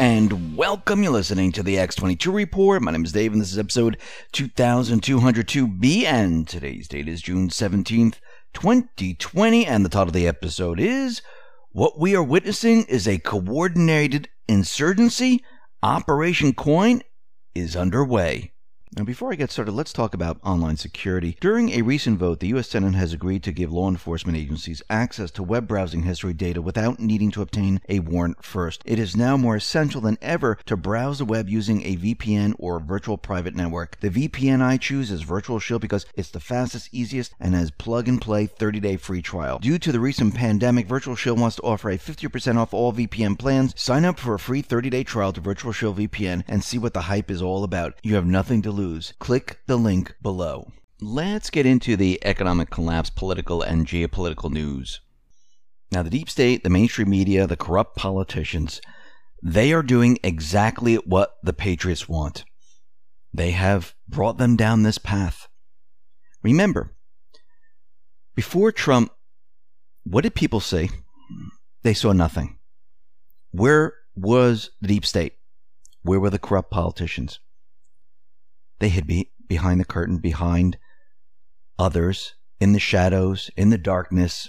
and welcome. You're listening to the X22 Report. My name is Dave, and this is episode 2202B, and today's date is June 17th, 2020, and the title of the episode is What We Are Witnessing is a Coordinated Insurgency. Operation Coin is underway. Now, before I get started, let's talk about online security. During a recent vote, the U.S. Senate has agreed to give law enforcement agencies access to web browsing history data without needing to obtain a warrant first. It is now more essential than ever to browse the web using a VPN or virtual private network. The VPN I choose is Virtual Shield because it's the fastest, easiest, and has plug and play 30 day free trial. Due to the recent pandemic, Virtual Shield wants to offer a 50% off all VPN plans. Sign up for a free 30 day trial to Virtual Shield VPN and see what the hype is all about. You have nothing to lose click the link below. Let's get into the economic collapse, political, and geopolitical news. Now, the deep state, the mainstream media, the corrupt politicians, they are doing exactly what the patriots want. They have brought them down this path. Remember, before Trump, what did people say? They saw nothing. Where was the deep state? Where were the corrupt politicians? They hid be- behind the curtain, behind others, in the shadows, in the darkness.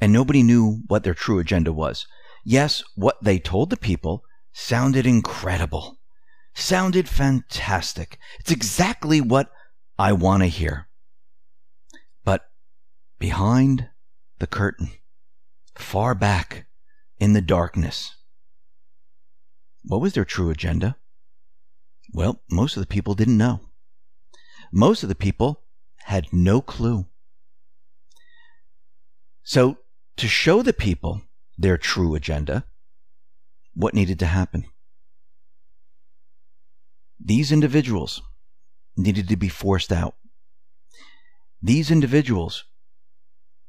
And nobody knew what their true agenda was. Yes, what they told the people sounded incredible, sounded fantastic. It's exactly what I want to hear. But behind the curtain, far back in the darkness, what was their true agenda? Well, most of the people didn't know. Most of the people had no clue. So, to show the people their true agenda, what needed to happen? These individuals needed to be forced out. These individuals,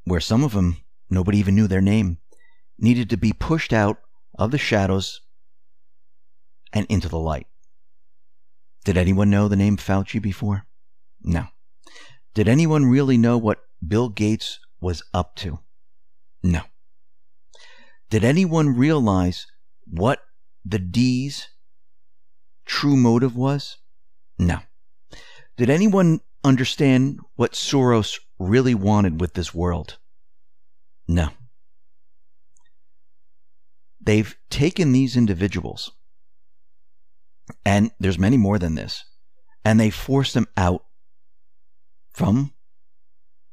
where some of them nobody even knew their name, needed to be pushed out of the shadows and into the light. Did anyone know the name Fauci before? No. Did anyone really know what Bill Gates was up to? No. Did anyone realize what the D's true motive was? No. Did anyone understand what Soros really wanted with this world? No. They've taken these individuals and there's many more than this, and they forced them out from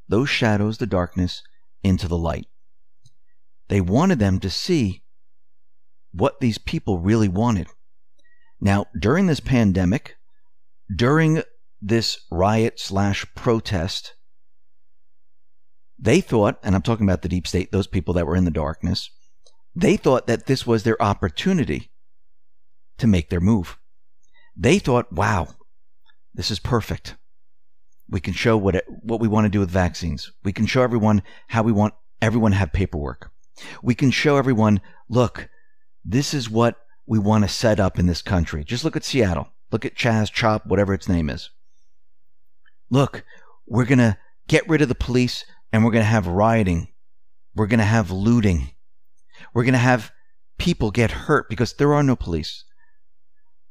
those shadows, the darkness, into the light. They wanted them to see what these people really wanted. Now, during this pandemic, during this riot slash protest, they thought, and I'm talking about the deep state, those people that were in the darkness, they thought that this was their opportunity to make their move. They thought, wow, this is perfect. We can show what, it, what we want to do with vaccines. We can show everyone how we want everyone to have paperwork. We can show everyone, look, this is what we want to set up in this country. Just look at Seattle. Look at Chaz Chop, whatever its name is. Look, we're going to get rid of the police and we're going to have rioting. We're going to have looting. We're going to have people get hurt because there are no police.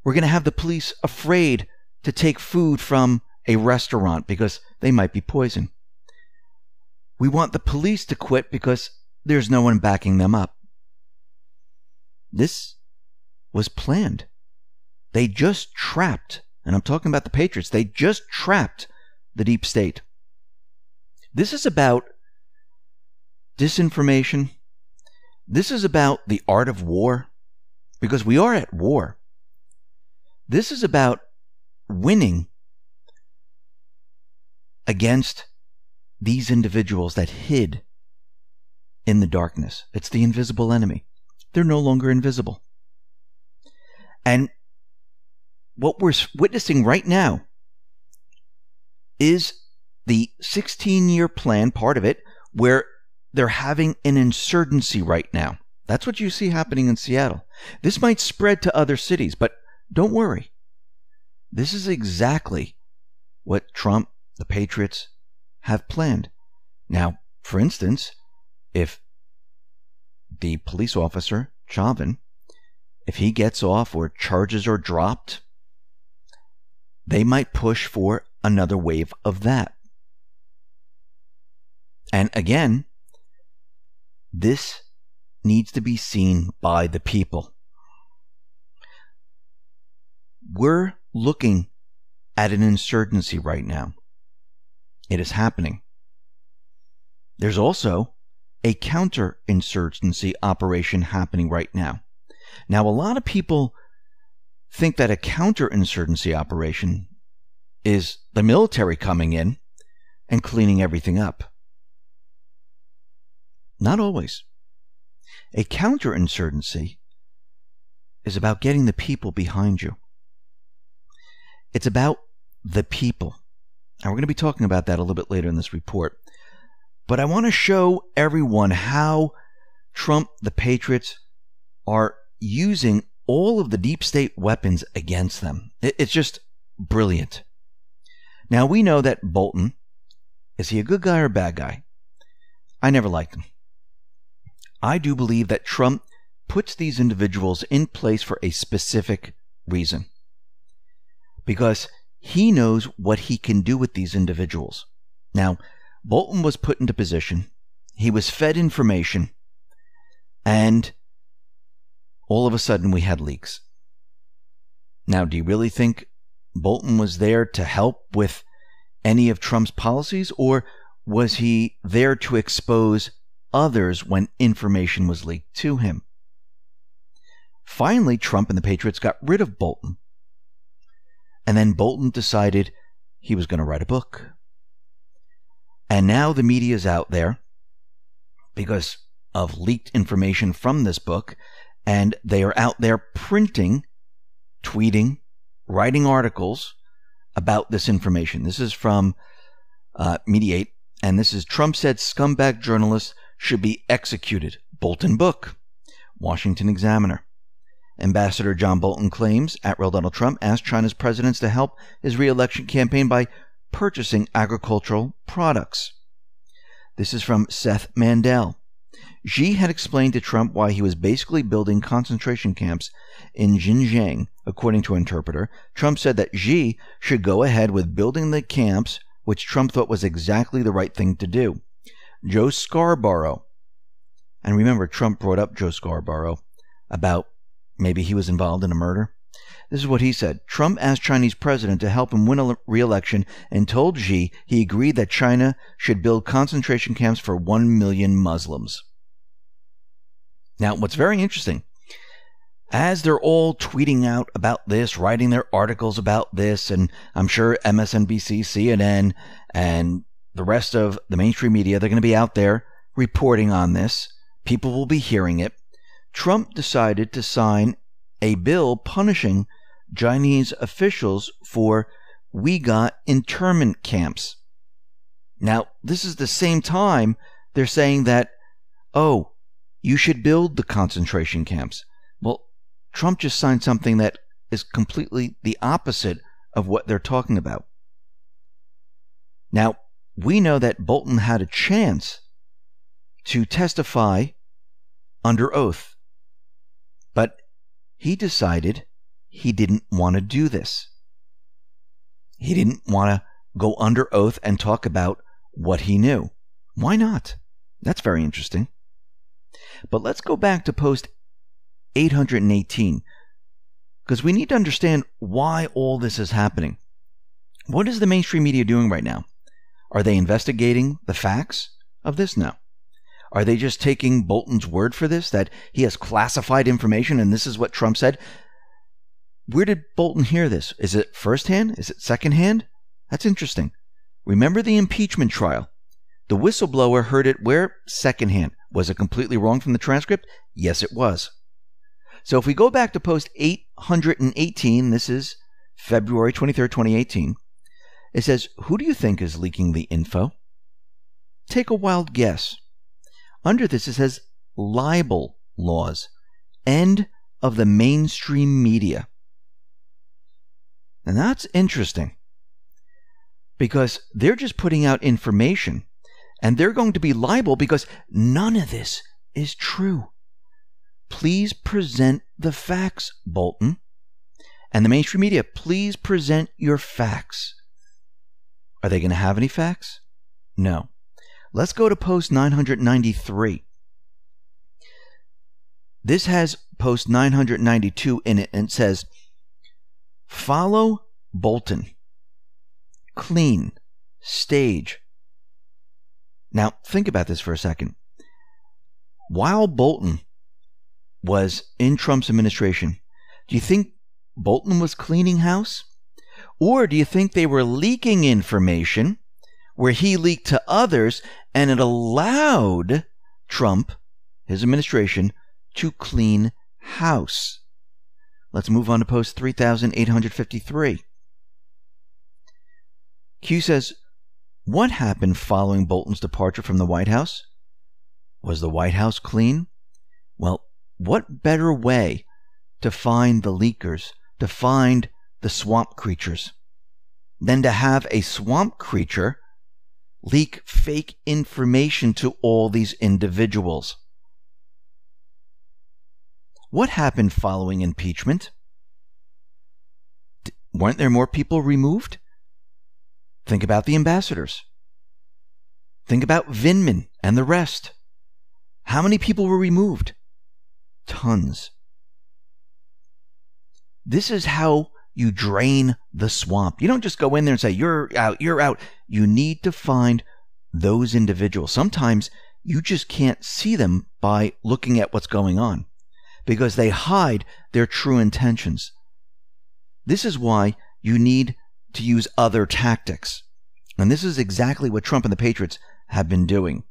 We're going to have the police afraid to take food from a restaurant because they might be poisoned. We want the police to quit because there's no one backing them up. This was planned. They just trapped, and I'm talking about the Patriots, they just trapped the deep state. This is about disinformation. This is about the art of war because we are at war. This is about winning against these individuals that hid in the darkness. It's the invisible enemy. They're no longer invisible. And what we're witnessing right now is the 16 year plan, part of it, where they're having an insurgency right now. That's what you see happening in Seattle. This might spread to other cities, but don't worry. This is exactly what Trump, the Patriots, have planned. Now, for instance, if the police officer, Chauvin, if he gets off or charges are dropped, they might push for another wave of that. And again, this needs to be seen by the people. We're looking at an insurgency right now. It is happening. There's also a counterinsurgency operation happening right now. Now, a lot of people think that a counterinsurgency operation is the military coming in and cleaning everything up. Not always. A counterinsurgency is about getting the people behind you. It's about the people. And we're going to be talking about that a little bit later in this report. But I want to show everyone how Trump, the Patriots, are using all of the deep state weapons against them. It's just brilliant. Now, we know that Bolton, is he a good guy or a bad guy? I never liked him. I do believe that Trump puts these individuals in place for a specific reason because he knows what he can do with these individuals. Now, Bolton was put into position, he was fed information, and all of a sudden we had leaks. Now, do you really think Bolton was there to help with any of Trump's policies, or was he there to expose others when information was leaked to him? Finally, Trump and the Patriots got rid of Bolton and then Bolton decided he was going to write a book. And now the media is out there because of leaked information from this book, and they are out there printing, tweeting, writing articles about this information. This is from uh, Mediate, and this is Trump said scumbag journalists should be executed. Bolton Book, Washington Examiner. Ambassador John Bolton claims at real Donald Trump asked China's presidents to help his reelection campaign by purchasing agricultural products. This is from Seth Mandel. Xi had explained to Trump why he was basically building concentration camps in Xinjiang, according to an interpreter. Trump said that Xi should go ahead with building the camps, which Trump thought was exactly the right thing to do. Joe Scarborough, and remember, Trump brought up Joe Scarborough about Maybe he was involved in a murder. This is what he said. Trump asked Chinese president to help him win a re-election and told Xi he agreed that China should build concentration camps for 1 million Muslims. Now, what's very interesting, as they're all tweeting out about this, writing their articles about this, and I'm sure MSNBC, CNN, and the rest of the mainstream media, they're going to be out there reporting on this. People will be hearing it. Trump decided to sign a bill punishing Chinese officials for Uyghur internment camps. Now, this is the same time they're saying that, oh, you should build the concentration camps. Well, Trump just signed something that is completely the opposite of what they're talking about. Now, we know that Bolton had a chance to testify under oath he decided he didn't want to do this. He didn't want to go under oath and talk about what he knew. Why not? That's very interesting. But let's go back to post 818 because we need to understand why all this is happening. What is the mainstream media doing right now? Are they investigating the facts of this? No. Are they just taking Bolton's word for this, that he has classified information and this is what Trump said? Where did Bolton hear this? Is it firsthand? Is it secondhand? That's interesting. Remember the impeachment trial. The whistleblower heard it where? Secondhand. Was it completely wrong from the transcript? Yes, it was. So if we go back to post 818, this is February twenty-third, 2018, it says, Who do you think is leaking the info? Take a wild guess. Under this, it says libel laws, end of the mainstream media. And that's interesting because they're just putting out information and they're going to be liable because none of this is true. Please present the facts, Bolton. And the mainstream media, please present your facts. Are they going to have any facts? No. Let's go to post 993. This has post 992 in it and it says, Follow Bolton. Clean. Stage. Now, think about this for a second. While Bolton was in Trump's administration, do you think Bolton was cleaning house? Or do you think they were leaking information where he leaked to others, and it allowed Trump, his administration, to clean house. Let's move on to post 3853. Q says, What happened following Bolton's departure from the White House? Was the White House clean? Well, what better way to find the leakers, to find the swamp creatures, than to have a swamp creature leak fake information to all these individuals. What happened following impeachment? D- weren't there more people removed? Think about the ambassadors. Think about Vinman and the rest. How many people were removed? Tons. This is how you drain the swamp. You don't just go in there and say, you're out, you're out. You need to find those individuals. Sometimes you just can't see them by looking at what's going on because they hide their true intentions. This is why you need to use other tactics. And this is exactly what Trump and the Patriots have been doing.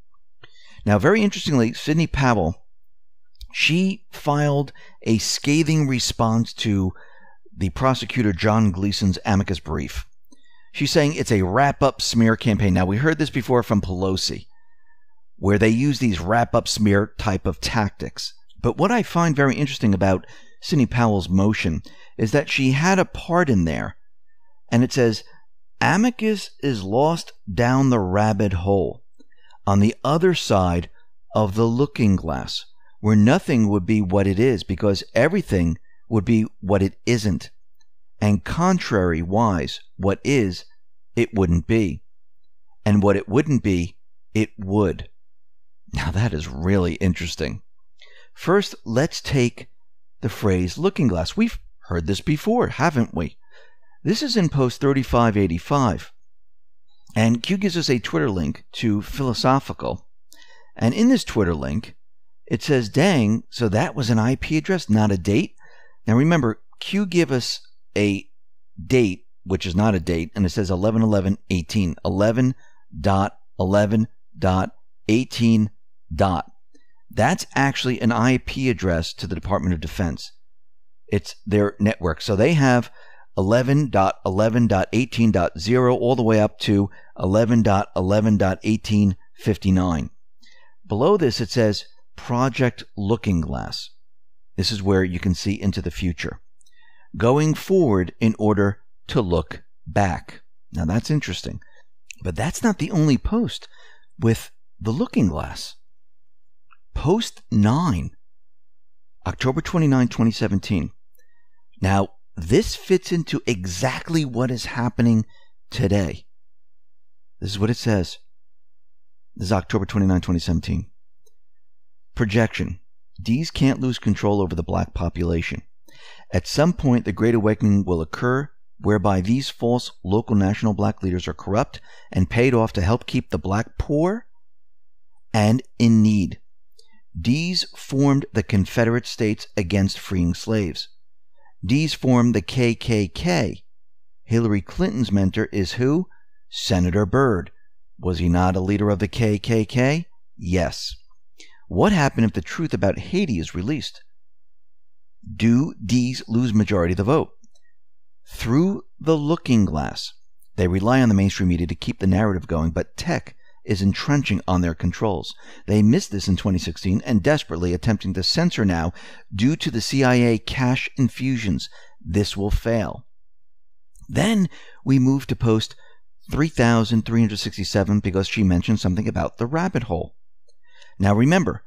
Now, very interestingly, Sidney Powell, she filed a scathing response to the prosecutor John Gleason's amicus brief. She's saying it's a wrap up smear campaign. Now, we heard this before from Pelosi, where they use these wrap up smear type of tactics. But what I find very interesting about Cindy Powell's motion is that she had a part in there, and it says, Amicus is lost down the rabbit hole on the other side of the looking glass, where nothing would be what it is because everything would be what it isn't, and contrary wise, what is, it wouldn't be, and what it wouldn't be, it would. Now that is really interesting. First, let's take the phrase looking glass. We've heard this before, haven't we? This is in post 3585. And Q gives us a Twitter link to Philosophical. And in this Twitter link, it says, dang, so that was an IP address, not a date. Now remember, Q give us a date, which is not a date, and it says 11 11 18. 11 dot 11 dot 18 dot. That's actually an IP address to the Department of Defense. It's their network. So they have 11.11.18.0 all the way up to 11.11.1859. Below this, it says Project Looking Glass. This is where you can see into the future. Going forward in order to look back. Now that's interesting. But that's not the only post with the looking glass. Post 9, October 29, 2017. Now, this fits into exactly what is happening today. This is what it says. This is October 29, 2017. Projection. These can't lose control over the black population. At some point, the Great Awakening will occur whereby these false local national black leaders are corrupt and paid off to help keep the black poor and in need. These formed the Confederate States against freeing slaves. These formed the KKK. Hillary Clinton's mentor is who? Senator Byrd. Was he not a leader of the KKK? Yes. What happened if the truth about Haiti is released? Do D's lose majority of the vote? Through the looking glass, they rely on the mainstream media to keep the narrative going, but tech is entrenching on their controls. They missed this in 2016 and desperately attempting to censor now due to the CIA cash infusions. This will fail. Then we move to post 3367 because she mentioned something about the rabbit hole. Now remember,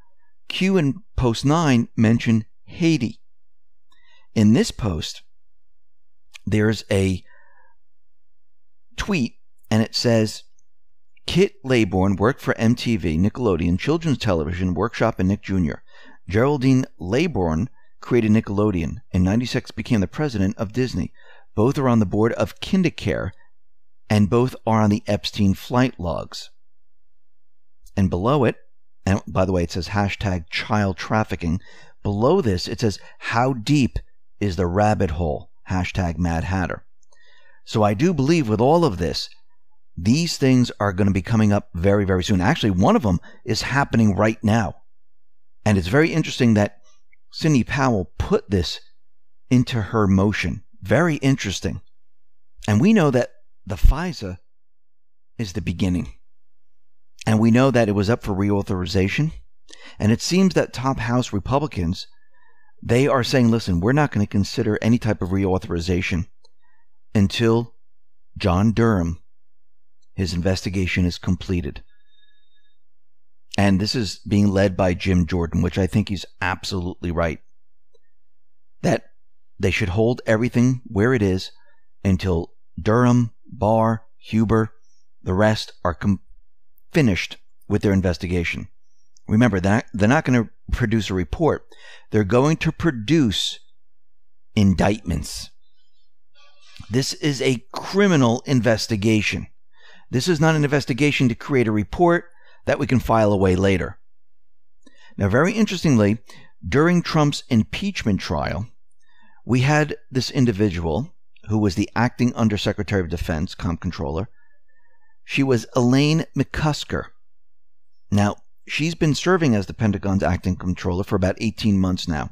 Q in post 9 mentioned Haiti. In this post, there's a tweet and it says Kit Laybourne worked for MTV, Nickelodeon, Children's Television, Workshop, and Nick Jr. Geraldine Laybourne created Nickelodeon and 96 became the president of Disney. Both are on the board of KinderCare and both are on the Epstein flight logs. And below it, and by the way, it says hashtag child trafficking. Below this, it says, How deep is the rabbit hole? Hashtag Mad Hatter. So I do believe with all of this, these things are going to be coming up very, very soon. Actually, one of them is happening right now. And it's very interesting that Cindy Powell put this into her motion. Very interesting. And we know that the FISA is the beginning and we know that it was up for reauthorization. And it seems that top House Republicans, they are saying, listen, we're not going to consider any type of reauthorization until John Durham, his investigation is completed. And this is being led by Jim Jordan, which I think he's absolutely right. That they should hold everything where it is until Durham, Barr, Huber, the rest are com- finished with their investigation. Remember, they're not, they're not going to produce a report. They're going to produce indictments. This is a criminal investigation. This is not an investigation to create a report that we can file away later. Now, very interestingly, during Trump's impeachment trial, we had this individual who was the acting Undersecretary of Defense, Comptroller, she was Elaine McCusker. Now, she's been serving as the Pentagon's acting comptroller for about 18 months now.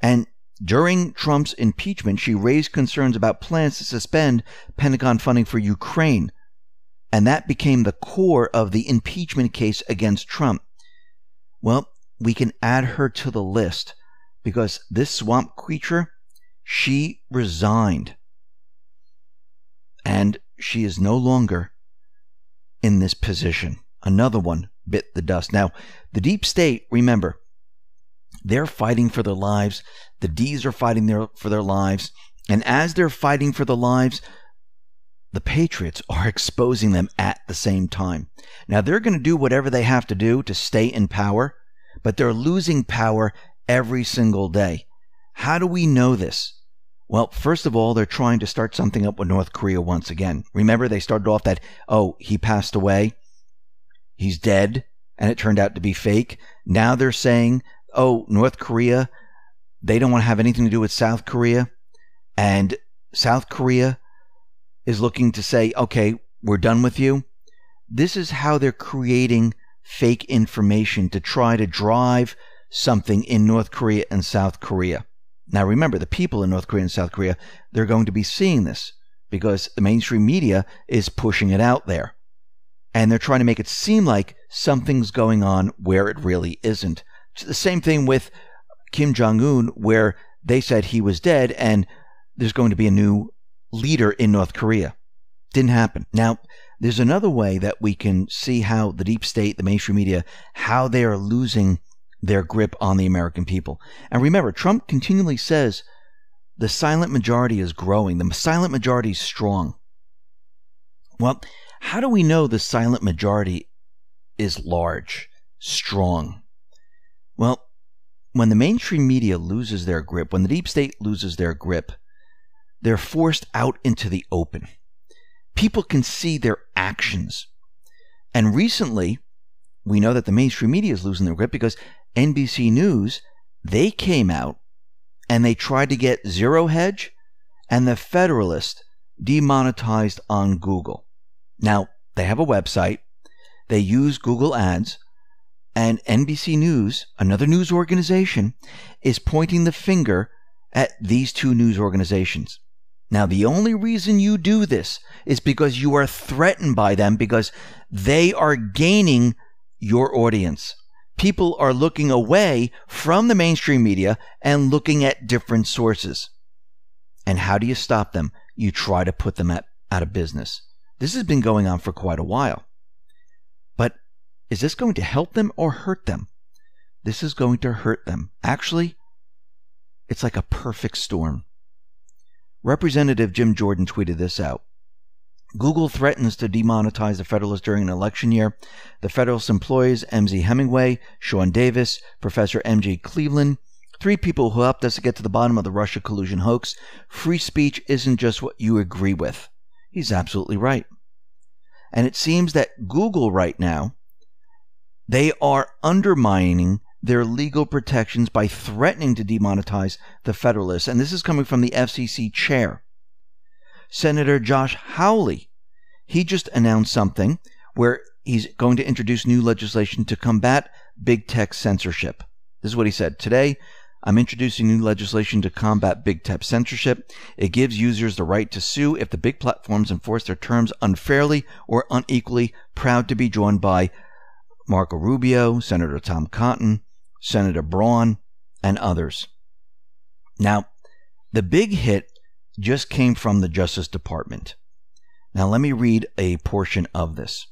And during Trump's impeachment, she raised concerns about plans to suspend Pentagon funding for Ukraine. And that became the core of the impeachment case against Trump. Well, we can add her to the list because this swamp creature, she resigned. And she is no longer in this position. Another one bit the dust. Now, the deep state, remember, they're fighting for their lives. The D's are fighting their, for their lives. And as they're fighting for their lives, the Patriots are exposing them at the same time. Now, they're going to do whatever they have to do to stay in power, but they're losing power every single day. How do we know this? Well, first of all, they're trying to start something up with North Korea once again. Remember, they started off that, oh, he passed away, he's dead, and it turned out to be fake. Now they're saying, oh, North Korea, they don't want to have anything to do with South Korea. And South Korea is looking to say, okay, we're done with you. This is how they're creating fake information to try to drive something in North Korea and South Korea. Now remember, the people in North Korea and South Korea, they're going to be seeing this because the mainstream media is pushing it out there. And they're trying to make it seem like something's going on where it really isn't. It's the same thing with Kim Jong un, where they said he was dead and there's going to be a new leader in North Korea. Didn't happen. Now, there's another way that we can see how the deep state, the mainstream media, how they are losing their grip on the American people. And remember, Trump continually says the silent majority is growing, the silent majority is strong. Well, how do we know the silent majority is large, strong? Well, when the mainstream media loses their grip, when the deep state loses their grip, they're forced out into the open. People can see their actions. And recently, we know that the mainstream media is losing their grip because NBC News, they came out and they tried to get Zero Hedge and the Federalist demonetized on Google. Now, they have a website, they use Google Ads, and NBC News, another news organization, is pointing the finger at these two news organizations. Now, the only reason you do this is because you are threatened by them because they are gaining your audience people are looking away from the mainstream media and looking at different sources. And how do you stop them? You try to put them at, out of business. This has been going on for quite a while. But is this going to help them or hurt them? This is going to hurt them. Actually, it's like a perfect storm. Representative Jim Jordan tweeted this out. Google threatens to demonetize the Federalist during an election year. The Federalist employs MZ Hemingway, Sean Davis, Professor MJ Cleveland, three people who helped us to get to the bottom of the Russia collusion hoax. Free speech isn't just what you agree with. He's absolutely right. And it seems that Google right now, they are undermining their legal protections by threatening to demonetize the Federalists. And this is coming from the FCC chair. Senator Josh Howley. He just announced something where he's going to introduce new legislation to combat big tech censorship. This is what he said. Today, I'm introducing new legislation to combat big tech censorship. It gives users the right to sue if the big platforms enforce their terms unfairly or unequally. Proud to be joined by Marco Rubio, Senator Tom Cotton, Senator Braun, and others. Now, the big hit just came from the Justice Department. Now, let me read a portion of this.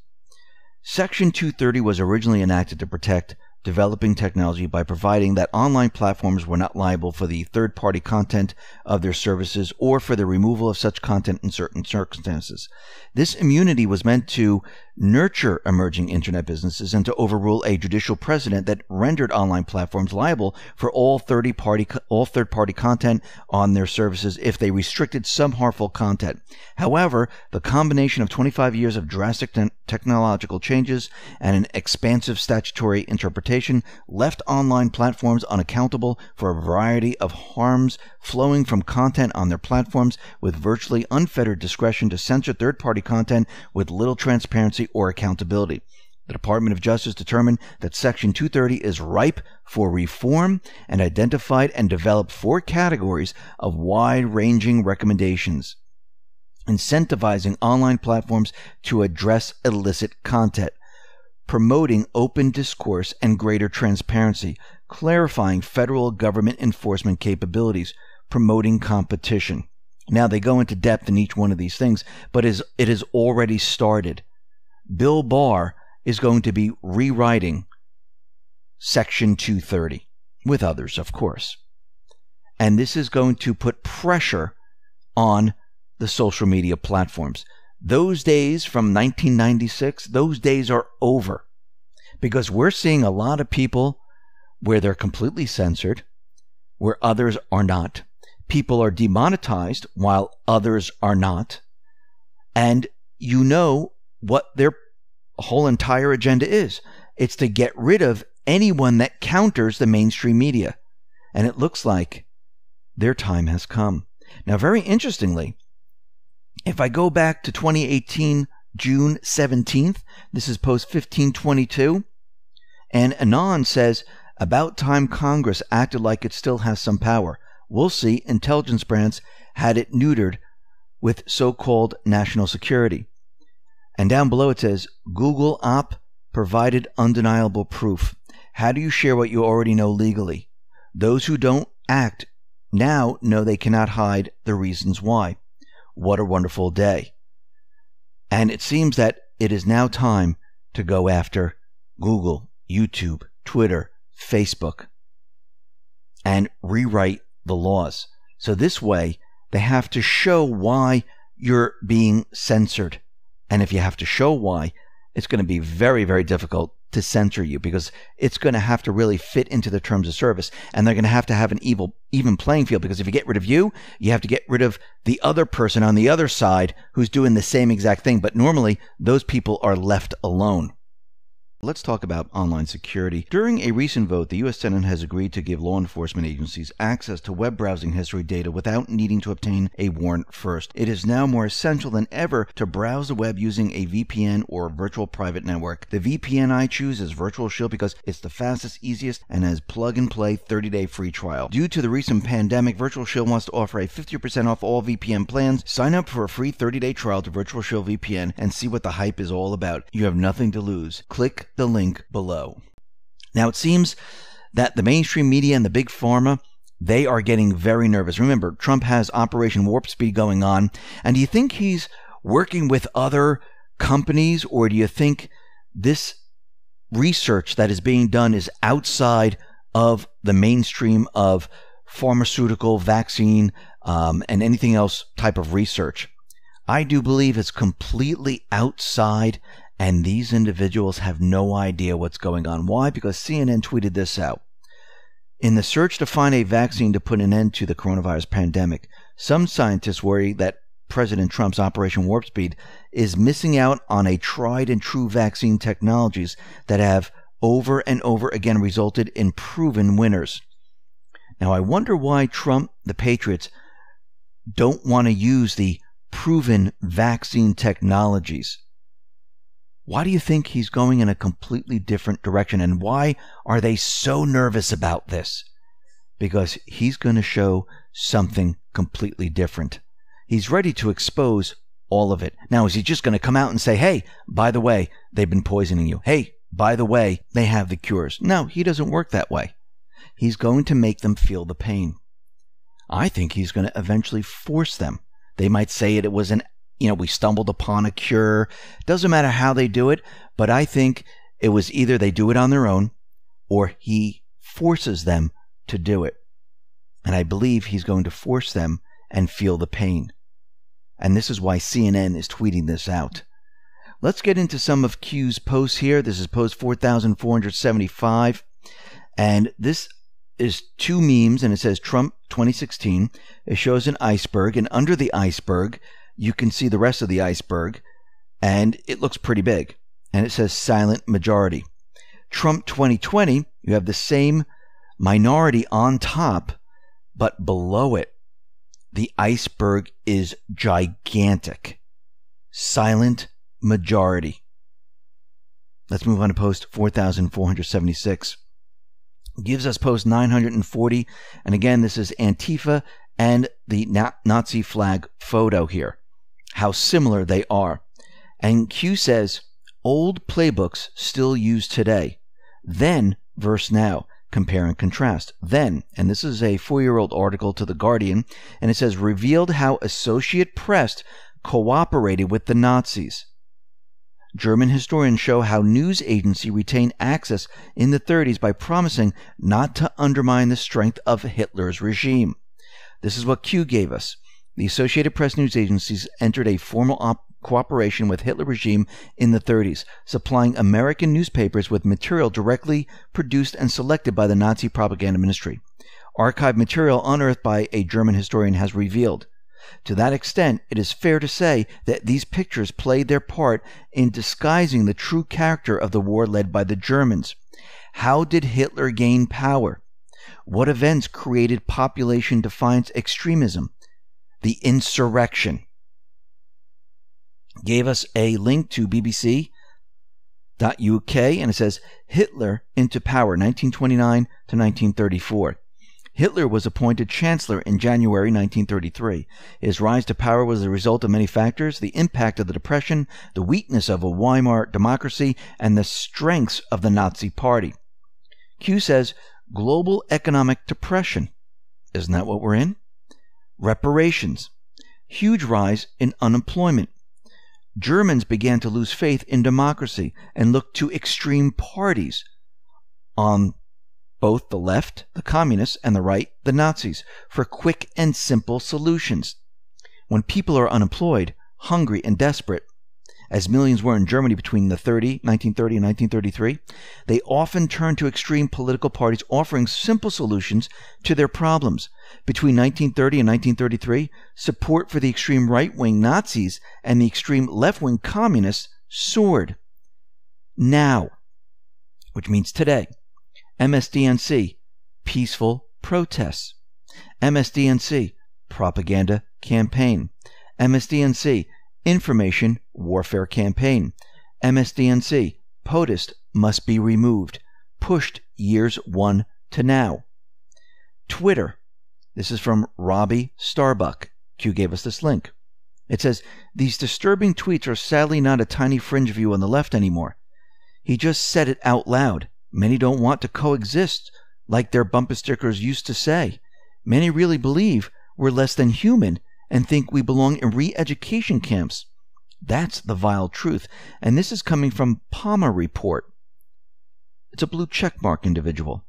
Section 230 was originally enacted to protect developing technology by providing that online platforms were not liable for the third party content of their services or for the removal of such content in certain circumstances. This immunity was meant to nurture emerging internet businesses and to overrule a judicial precedent that rendered online platforms liable for all third party all third party content on their services if they restricted some harmful content. However, the combination of 25 years of drastic te- technological changes and an expansive statutory interpretation left online platforms unaccountable for a variety of harms flowing from content on their platforms with virtually unfettered discretion to censor third party content with little transparency or accountability. The Department of Justice determined that Section 230 is ripe for reform and identified and developed four categories of wide ranging recommendations incentivizing online platforms to address illicit content, promoting open discourse and greater transparency, clarifying federal government enforcement capabilities, promoting competition. Now they go into depth in each one of these things, but is, it has already started. Bill Barr is going to be rewriting Section 230 with others, of course. And this is going to put pressure on the social media platforms. Those days from 1996, those days are over because we're seeing a lot of people where they're completely censored, where others are not. People are demonetized while others are not. And you know what their whole entire agenda is. It's to get rid of anyone that counters the mainstream media. And it looks like their time has come. Now, very interestingly, if I go back to 2018, June 17th, this is post 1522, and Anon says, About time Congress acted like it still has some power. We'll see, intelligence branch had it neutered with so called national security. And down below it says Google op provided undeniable proof. How do you share what you already know legally? Those who don't act now know they cannot hide the reasons why. What a wonderful day. And it seems that it is now time to go after Google, YouTube, Twitter, Facebook, and rewrite the laws. So this way, they have to show why you're being censored. And if you have to show why, it's going to be very, very difficult to censor you because it's going to have to really fit into the terms of service and they're going to have to have an evil, even playing field because if you get rid of you, you have to get rid of the other person on the other side who's doing the same exact thing. But normally those people are left alone. Let's talk about online security. During a recent vote, the U.S. Senate has agreed to give law enforcement agencies access to web browsing history data without needing to obtain a warrant first. It is now more essential than ever to browse the web using a VPN or virtual private network. The VPN I choose is Virtual Shield because it's the fastest, easiest, and has plug and play 30 day free trial. Due to the recent pandemic, Virtual Shield wants to offer a 50% off all VPN plans. Sign up for a free 30 day trial to Virtual Shield VPN and see what the hype is all about. You have nothing to lose. Click the link below. Now, it seems that the mainstream media and the big pharma they are getting very nervous. Remember, Trump has Operation Warp Speed going on. And do you think he's working with other companies, or do you think this research that is being done is outside of the mainstream of pharmaceutical, vaccine, um, and anything else type of research? I do believe it's completely outside and these individuals have no idea what's going on. Why? Because CNN tweeted this out. In the search to find a vaccine to put an end to the coronavirus pandemic, some scientists worry that President Trump's Operation Warp Speed is missing out on a tried and true vaccine technologies that have over and over again resulted in proven winners. Now, I wonder why Trump, the Patriots, don't want to use the proven vaccine technologies. Why do you think he's going in a completely different direction? And why are they so nervous about this? Because he's going to show something completely different. He's ready to expose all of it. Now, is he just going to come out and say, hey, by the way, they've been poisoning you? Hey, by the way, they have the cures. No, he doesn't work that way. He's going to make them feel the pain. I think he's going to eventually force them. They might say it, it was an you know, we stumbled upon a cure. Doesn't matter how they do it, but I think it was either they do it on their own or he forces them to do it. And I believe he's going to force them and feel the pain. And this is why CNN is tweeting this out. Let's get into some of Q's posts here. This is post 4475. And this is two memes, and it says Trump 2016. It shows an iceberg, and under the iceberg, you can see the rest of the iceberg, and it looks pretty big. And it says silent majority. Trump 2020, you have the same minority on top, but below it, the iceberg is gigantic. Silent majority. Let's move on to post 4,476. Gives us post 940. And again, this is Antifa and the Nazi flag photo here how similar they are. And Q says, old playbooks still used today. Then verse now. Compare and contrast. Then, and this is a four year old article to The Guardian, and it says, revealed how Associate Press cooperated with the Nazis. German historians show how news agency retained access in the 30s by promising not to undermine the strength of Hitler's regime. This is what Q gave us the Associated Press news agencies entered a formal op- cooperation with Hitler regime in the 30s, supplying American newspapers with material directly produced and selected by the Nazi propaganda ministry. Archive material unearthed by a German historian has revealed. To that extent, it is fair to say that these pictures played their part in disguising the true character of the war led by the Germans. How did Hitler gain power? What events created population defiance extremism? the insurrection. Gave us a link to BBC. UK and it says Hitler into power 1929 to 1934. Hitler was appointed chancellor in January 1933. His rise to power was the result of many factors the impact of the Depression, the weakness of a Weimar democracy, and the strengths of the Nazi Party. Q says global economic depression. Isn't that what we're in? reparations, huge rise in unemployment. Germans began to lose faith in democracy and looked to extreme parties on both the left, the communists, and the right, the Nazis, for quick and simple solutions. When people are unemployed, hungry, and desperate, as millions were in Germany between the 30, 1930 and 1933, they often turned to extreme political parties offering simple solutions to their problems. Between 1930 and 1933, support for the extreme right-wing Nazis and the extreme left-wing communists soared. Now, which means today, MSDNC, peaceful protests. MSDNC, propaganda campaign. MSDNC, Information Warfare Campaign. MSDNC, POTUS must be removed. Pushed years one to now. Twitter. This is from Robbie Starbuck. Q gave us this link. It says, These disturbing tweets are sadly not a tiny fringe view on the left anymore. He just said it out loud. Many don't want to coexist like their bumper stickers used to say. Many really believe we're less than human and think we belong in re education camps. That's the vile truth. And this is coming from Palmer Report. It's a blue checkmark individual.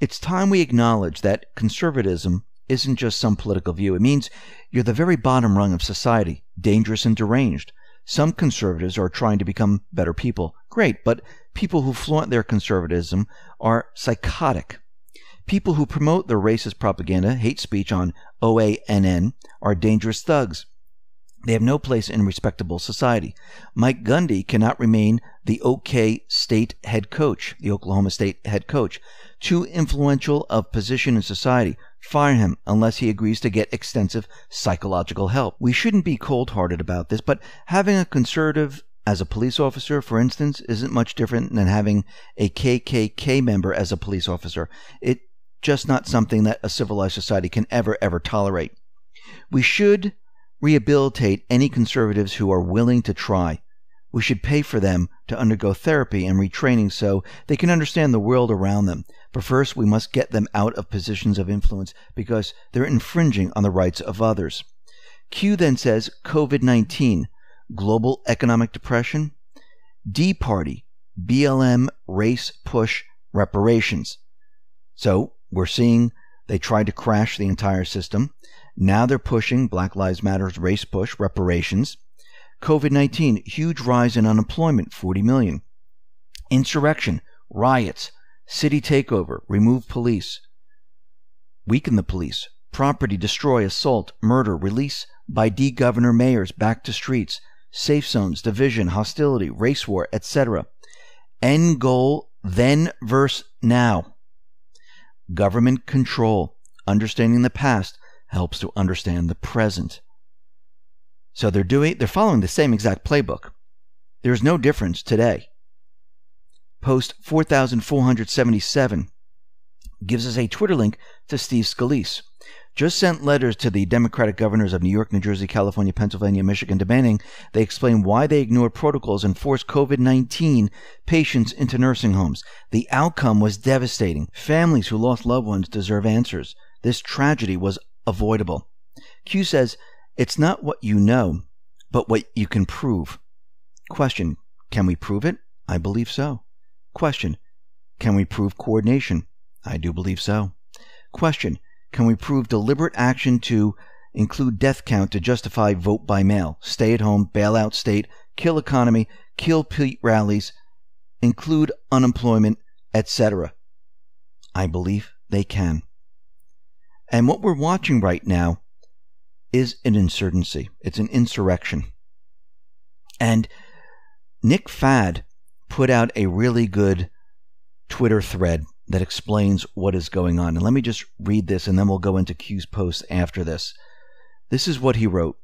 It's time we acknowledge that conservatism isn't just some political view. It means you're the very bottom rung of society, dangerous and deranged. Some conservatives are trying to become better people. Great, but people who flaunt their conservatism are psychotic. People who promote their racist propaganda, hate speech on OANN, are dangerous thugs. They have no place in respectable society. Mike Gundy cannot remain the OK State head coach, the Oklahoma State head coach. Too influential of position in society. Fire him unless he agrees to get extensive psychological help. We shouldn't be cold hearted about this, but having a conservative as a police officer, for instance, isn't much different than having a KKK member as a police officer. It just not something that a civilized society can ever, ever tolerate. We should rehabilitate any conservatives who are willing to try. We should pay for them to undergo therapy and retraining so they can understand the world around them. But first, we must get them out of positions of influence because they're infringing on the rights of others. Q then says COVID 19, global economic depression, D Party, BLM, race, push, reparations. So we're seeing they tried to crash the entire system. Now they're pushing Black Lives Matter's race push, reparations. COVID 19, huge rise in unemployment, 40 million. Insurrection, riots, city takeover, remove police, weaken the police, property destroy, assault, murder, release by D governor mayors back to streets, safe zones, division, hostility, race war, etc. End goal then verse now. Government control, understanding the past, helps to understand the present. So they're doing they're following the same exact playbook. There's no difference today. Post 4477 gives us a Twitter link to Steve Scalise just sent letters to the Democratic governors of New York, New Jersey, California, Pennsylvania, Michigan demanding they explain why they ignored protocols and forced COVID 19 patients into nursing homes. The outcome was devastating. Families who lost loved ones deserve answers. This tragedy was avoidable. Q says, It's not what you know, but what you can prove. Question Can we prove it? I believe so. Question Can we prove coordination? I do believe so. Question can we prove deliberate action to include death count to justify vote by mail, stay at home, bailout, state, kill economy, kill Pete rallies, include unemployment, etc.? I believe they can. And what we're watching right now is an insurgency, it's an insurrection. And Nick Fad put out a really good Twitter thread that explains what is going on. And let me just read this and then we'll go into Q's post after this. This is what he wrote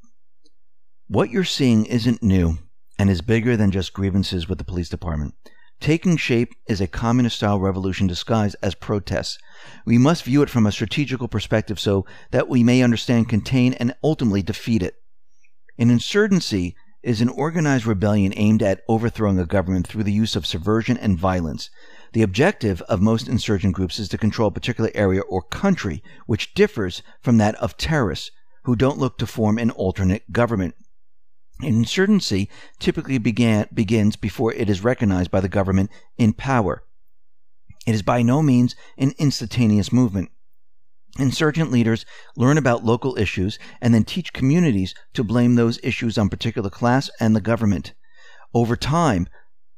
What you're seeing isn't new and is bigger than just grievances with the police department. Taking shape is a communist style revolution disguised as protests. We must view it from a strategical perspective so that we may understand, contain, and ultimately defeat it. An insurgency is an organized rebellion aimed at overthrowing a government through the use of subversion and violence. The objective of most insurgent groups is to control a particular area or country, which differs from that of terrorists, who don't look to form an alternate government. Insurgency typically began, begins before it is recognized by the government in power. It is by no means an instantaneous movement. Insurgent leaders learn about local issues and then teach communities to blame those issues on particular class and the government. Over time,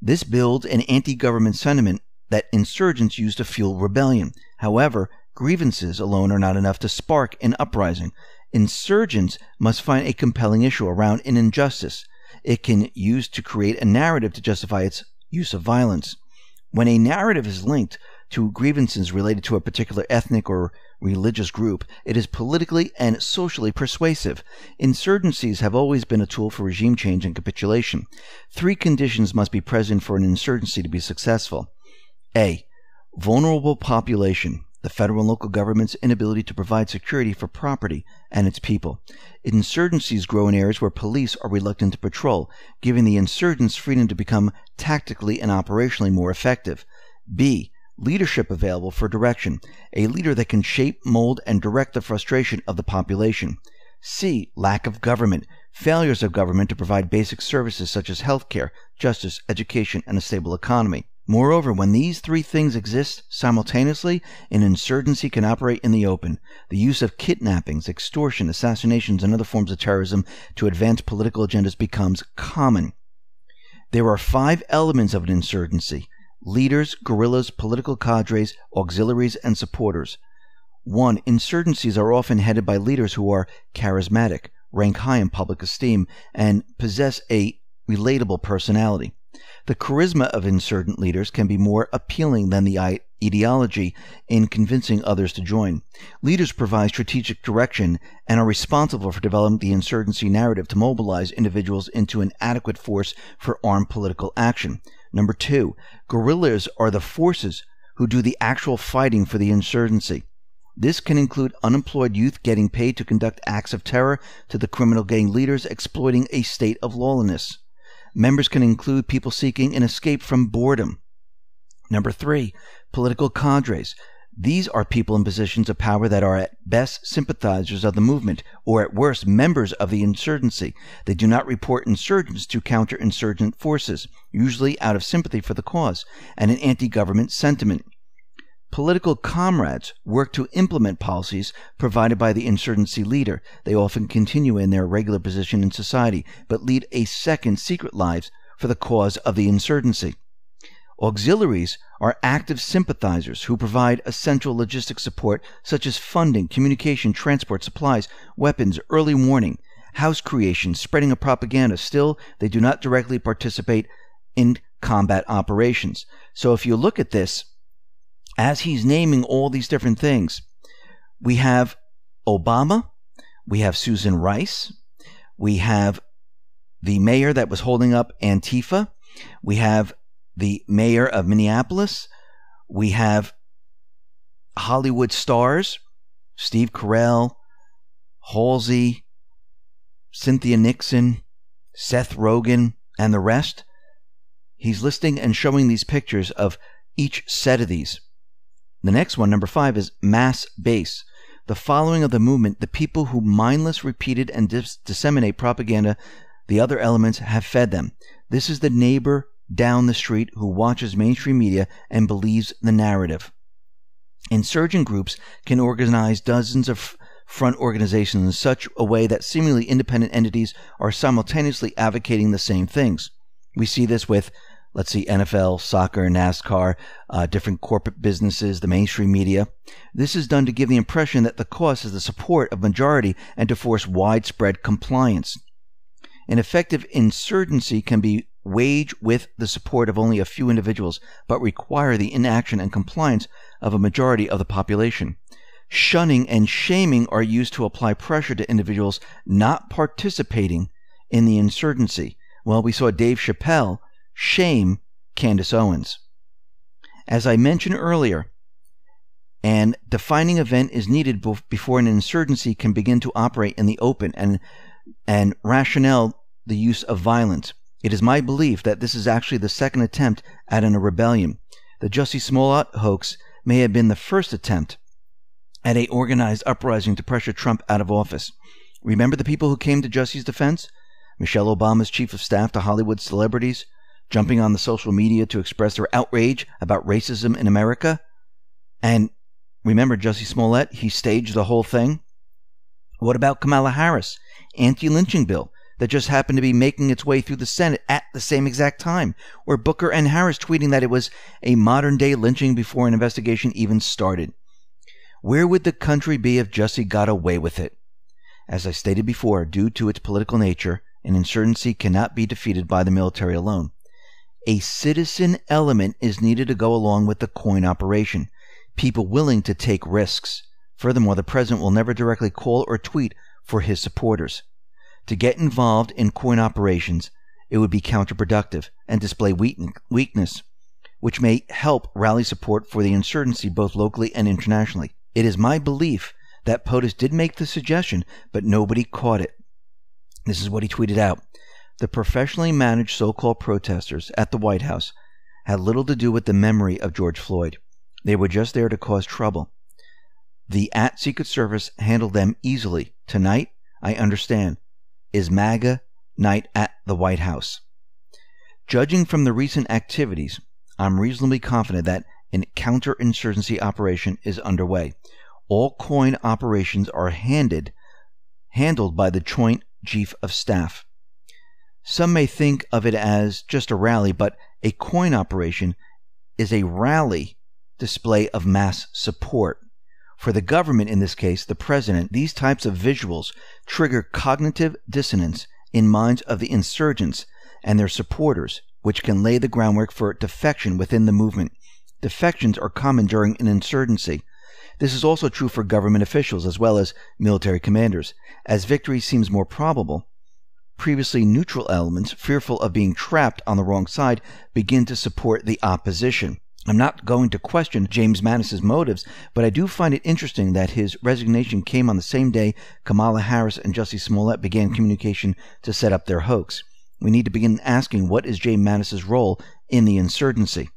this builds an anti government sentiment that insurgents use to fuel rebellion. However, grievances alone are not enough to spark an uprising. Insurgents must find a compelling issue around an injustice it can use to create a narrative to justify its use of violence. When a narrative is linked to grievances related to a particular ethnic or religious group, it is politically and socially persuasive. Insurgencies have always been a tool for regime change and capitulation. Three conditions must be present for an insurgency to be successful. A. Vulnerable population, the federal and local government's inability to provide security for property and its people. Insurgencies grow in areas where police are reluctant to patrol, giving the insurgents freedom to become tactically and operationally more effective. B. Leadership available for direction, a leader that can shape, mold, and direct the frustration of the population. C. Lack of government, failures of government to provide basic services such as health care, justice, education, and a stable economy. Moreover, when these three things exist simultaneously, an insurgency can operate in the open. The use of kidnappings, extortion, assassinations, and other forms of terrorism to advance political agendas becomes common. There are five elements of an insurgency leaders, guerrillas, political cadres, auxiliaries, and supporters. 1. Insurgencies are often headed by leaders who are charismatic, rank high in public esteem, and possess a relatable personality. The charisma of insurgent leaders can be more appealing than the ideology in convincing others to join. Leaders provide strategic direction and are responsible for developing the insurgency narrative to mobilize individuals into an adequate force for armed political action. Number two, guerrillas are the forces who do the actual fighting for the insurgency. This can include unemployed youth getting paid to conduct acts of terror to the criminal gang leaders exploiting a state of lawlessness. Members can include people seeking an escape from boredom. Number three, political cadres. These are people in positions of power that are at best sympathizers of the movement, or at worst members of the insurgency. They do not report insurgents to counterinsurgent forces, usually out of sympathy for the cause and an anti government sentiment political comrades work to implement policies provided by the insurgency leader. They often continue in their regular position in society, but lead a second secret lives for the cause of the insurgency. Auxiliaries are active sympathizers who provide essential logistic support such as funding, communication, transport, supplies, weapons, early warning, house creation, spreading of propaganda. Still, they do not directly participate in combat operations. So if you look at this, as he's naming all these different things, we have Obama, we have Susan Rice, we have the mayor that was holding up Antifa, we have the mayor of Minneapolis, we have Hollywood stars, Steve Carell, Halsey, Cynthia Nixon, Seth Rogen, and the rest. He's listing and showing these pictures of each set of these. The next one, number five, is mass base. The following of the movement, the people who mindless repeated and dis- disseminate propaganda, the other elements have fed them. This is the neighbor down the street who watches mainstream media and believes the narrative. Insurgent groups can organize dozens of f- front organizations in such a way that seemingly independent entities are simultaneously advocating the same things. We see this with let's see, NFL, soccer, NASCAR, uh, different corporate businesses, the mainstream media. This is done to give the impression that the cost is the support of majority and to force widespread compliance. An effective insurgency can be waged with the support of only a few individuals, but require the inaction and compliance of a majority of the population. Shunning and shaming are used to apply pressure to individuals not participating in the insurgency. Well, we saw Dave Chappelle shame Candace Owens. As I mentioned earlier, an defining event is needed before an insurgency can begin to operate in the open and and rationale the use of violence. It is my belief that this is actually the second attempt at a rebellion. The Jussie Smollett hoax may have been the first attempt at a organized uprising to pressure Trump out of office. Remember the people who came to Jussie's defense? Michelle Obama's chief of staff to Hollywood celebrities, jumping on the social media to express their outrage about racism in America. And remember Jussie Smollett? He staged the whole thing. What about Kamala Harris? Anti lynching bill that just happened to be making its way through the Senate at the same exact time, where Booker and Harris tweeting that it was a modern day lynching before an investigation even started. Where would the country be if Jussie got away with it? As I stated before, due to its political nature, an insurgency cannot be defeated by the military alone a citizen element is needed to go along with the coin operation. People willing to take risks. Furthermore, the president will never directly call or tweet for his supporters. To get involved in coin operations, it would be counterproductive and display weakness, which may help rally support for the insurgency both locally and internationally. It is my belief that POTUS did make the suggestion, but nobody caught it. This is what he tweeted out. The professionally managed so called protesters at the White House had little to do with the memory of George Floyd. They were just there to cause trouble. The at Secret Service handled them easily. Tonight, I understand, is MAGA night at the White House. Judging from the recent activities, I'm reasonably confident that an counterinsurgency operation is underway. All coin operations are handed handled by the Joint Chief of Staff. Some may think of it as just a rally, but a coin operation is a rally display of mass support. For the government, in this case, the president, these types of visuals trigger cognitive dissonance in minds of the insurgents and their supporters, which can lay the groundwork for defection within the movement. Defections are common during an insurgency. This is also true for government officials as well as military commanders. As victory seems more probable, previously neutral elements, fearful of being trapped on the wrong side, begin to support the opposition. I'm not going to question James Mattis's motives, but I do find it interesting that his resignation came on the same day Kamala Harris and Jussie Smollett began communication to set up their hoax. We need to begin asking what is James Mattis's role in the insurgency.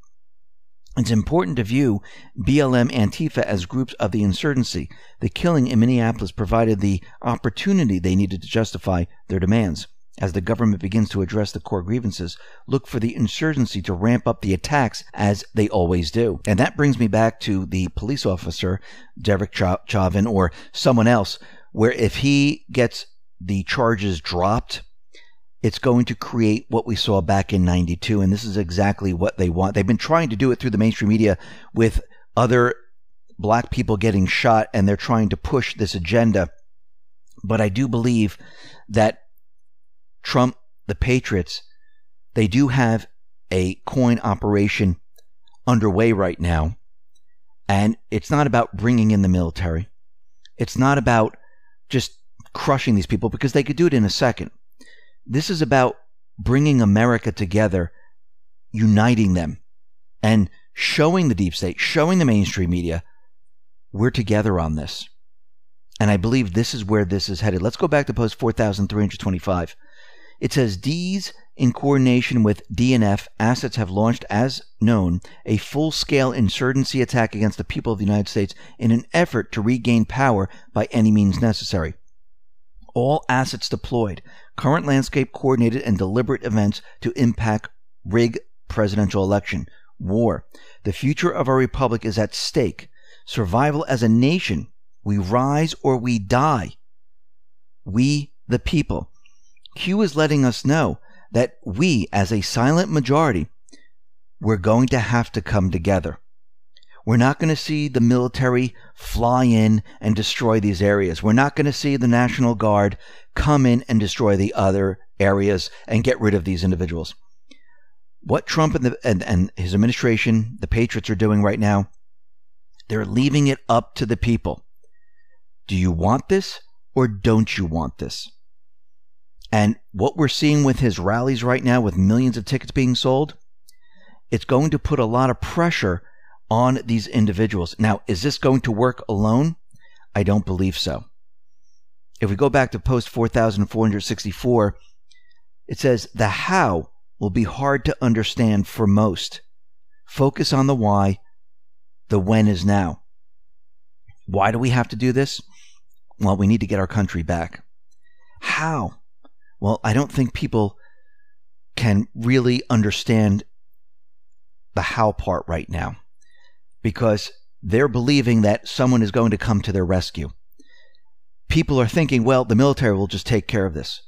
It's important to view BLM Antifa as groups of the insurgency. The killing in Minneapolis provided the opportunity they needed to justify their demands. As the government begins to address the core grievances, look for the insurgency to ramp up the attacks as they always do. And that brings me back to the police officer, Derek Chauvin, or someone else, where if he gets the charges dropped, it's going to create what we saw back in 92. And this is exactly what they want. They've been trying to do it through the mainstream media with other black people getting shot, and they're trying to push this agenda. But I do believe that Trump, the Patriots, they do have a coin operation underway right now. And it's not about bringing in the military. It's not about just crushing these people because they could do it in a second. This is about bringing America together, uniting them, and showing the deep state, showing the mainstream media, we're together on this. And I believe this is where this is headed. Let's go back to post 4325. It says D's in coordination with DNF assets have launched as known a full-scale insurgency attack against the people of the United States in an effort to regain power by any means necessary all assets deployed, current landscape coordinated and deliberate events to impact rig presidential election, war. The future of our republic is at stake. Survival as a nation. We rise or we die. We, the people. Q is letting us know that we, as a silent majority, we're going to have to come together. We're not going to see the military fly in and destroy these areas. We're not going to see the National Guard come in and destroy the other areas and get rid of these individuals. What Trump and, the, and, and his administration, the Patriots, are doing right now, they're leaving it up to the people. Do you want this or don't you want this? And what we're seeing with his rallies right now, with millions of tickets being sold, it's going to put a lot of pressure on these individuals. Now, is this going to work alone? I don't believe so. If we go back to post 4464, it says the how will be hard to understand for most. Focus on the why. The when is now. Why do we have to do this? Well, we need to get our country back. How? Well, I don't think people can really understand the how part right now because they're believing that someone is going to come to their rescue. People are thinking, well, the military will just take care of this.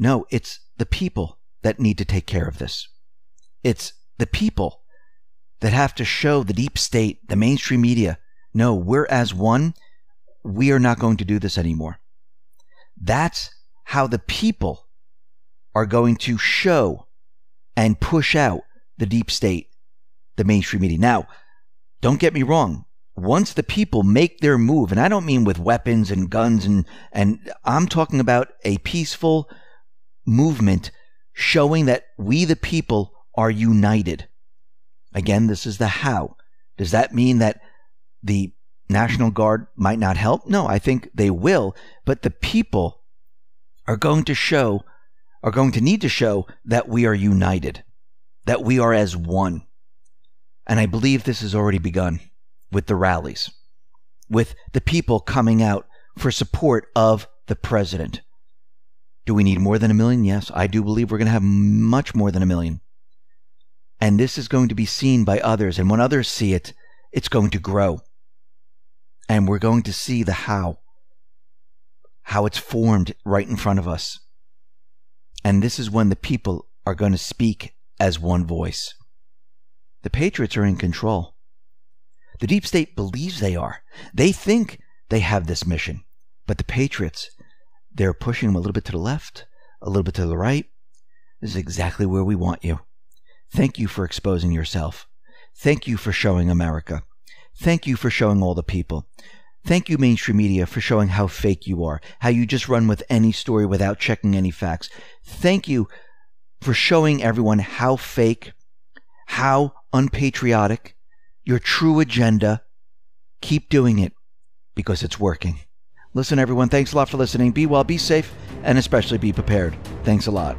No, it's the people that need to take care of this. It's the people that have to show the deep state, the mainstream media, no, we're as one. We are not going to do this anymore. That's how the people are going to show and push out the deep state, the mainstream media. Now, don't get me wrong. Once the people make their move, and I don't mean with weapons and guns and, and I'm talking about a peaceful movement showing that we the people are united. Again, this is the how. Does that mean that the National Guard might not help? No, I think they will, but the people are going to show, are going to need to show that we are united, that we are as one. And I believe this has already begun with the rallies, with the people coming out for support of the president. Do we need more than a million? Yes, I do believe we're going to have much more than a million. And this is going to be seen by others. And when others see it, it's going to grow. And we're going to see the how, how it's formed right in front of us. And this is when the people are going to speak as one voice. The Patriots are in control. The deep state believes they are. They think they have this mission. But the Patriots, they're pushing them a little bit to the left, a little bit to the right. This is exactly where we want you. Thank you for exposing yourself. Thank you for showing America. Thank you for showing all the people. Thank you, mainstream media, for showing how fake you are, how you just run with any story without checking any facts. Thank you for showing everyone how fake, how unpatriotic, your true agenda. Keep doing it because it's working. Listen, everyone, thanks a lot for listening. Be well, be safe, and especially be prepared. Thanks a lot.